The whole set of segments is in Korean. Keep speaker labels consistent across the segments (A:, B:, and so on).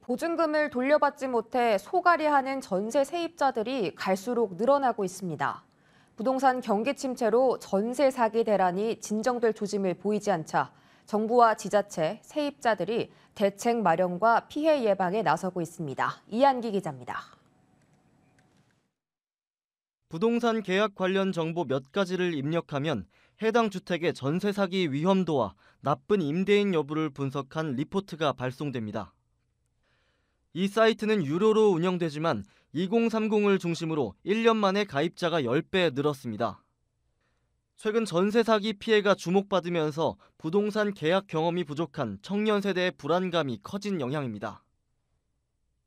A: 보증금을 돌려받지 못해 소갈이하는 전세 세입자들이 갈수록 늘어나고 있습니다. 부동산 경기 침체로 전세 사기 대란이 진정될 조짐을 보이지 않자 정부와 지자체, 세입자들이 대책 마련과 피해 예방에 나서고 있습니다. 이한기 기자입니다.
B: 부동산 계약 관련 정보 몇 가지를 입력하면 해당 주택의 전세 사기 위험도와 나쁜 임대인 여부를 분석한 리포트가 발송됩니다. 이 사이트는 유료로 운영되지만 2030을 중심으로 1년 만에 가입자가 10배 늘었습니다. 최근 전세 사기 피해가 주목받으면서 부동산 계약 경험이 부족한 청년 세대의 불안감이 커진 영향입니다.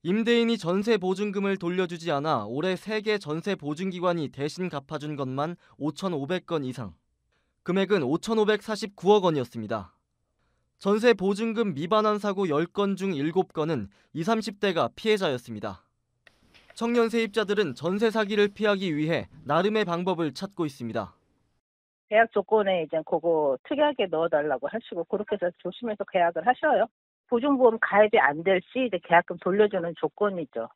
B: 임대인이 전세 보증금을 돌려주지 않아 올해 3개 전세 보증기관이 대신 갚아준 것만 5,500건 이상. 금액은 5,549억 원이었습니다. 전세 보증금 미반환 사고 10건 중 7건은 20, 30대가 피해자였습니다. 청년 세입자들은 전세 사기를 피하기 위해 나름의 방법을 찾고 있습니다.
C: 계약 조건에 이제 그거 특이하게 넣어달라고 하시고 그렇게 해서 조심해서 계약을 하셔요. 보증보험 가입이 안 될시 계약금 돌려주는 조건이죠.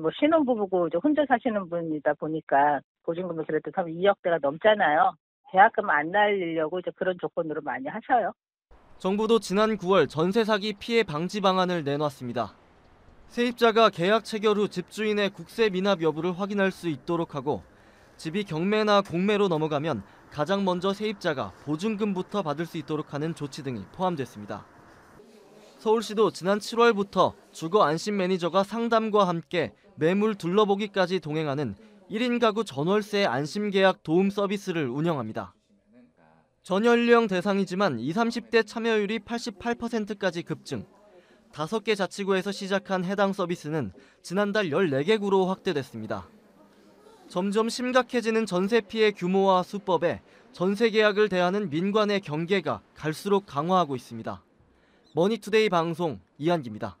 C: 뭐 신혼부부고 이제 혼자 사시는 분이다 보니까 보증금이 그래도 2억대가 넘잖아요. 계약금 안 날리려고 이제 그런 조건으로 많이 하셔요.
B: 정부도 지난 9월 전세 사기 피해 방지 방안을 내놨습니다. 세입자가 계약 체결 후 집주인의 국세 미납 여부를 확인할 수 있도록 하고 집이 경매나 공매로 넘어가면 가장 먼저 세입자가 보증금부터 받을 수 있도록 하는 조치 등이 포함됐습니다. 서울시도 지난 7월부터 주거 안심 매니저가 상담과 함께 매물 둘러보기까지 동행하는 1인 가구 전월세 안심 계약 도움 서비스를 운영합니다. 전 연령 대상이지만 20, 30대 참여율이 88%까지 급증. 5개 자치구에서 시작한 해당 서비스는 지난달 14개구로 확대됐습니다. 점점 심각해지는 전세 피해 규모와 수법에 전세 계약을 대하는 민관의 경계가 갈수록 강화하고 있습니다. 머니투데이 방송 이한기입니다.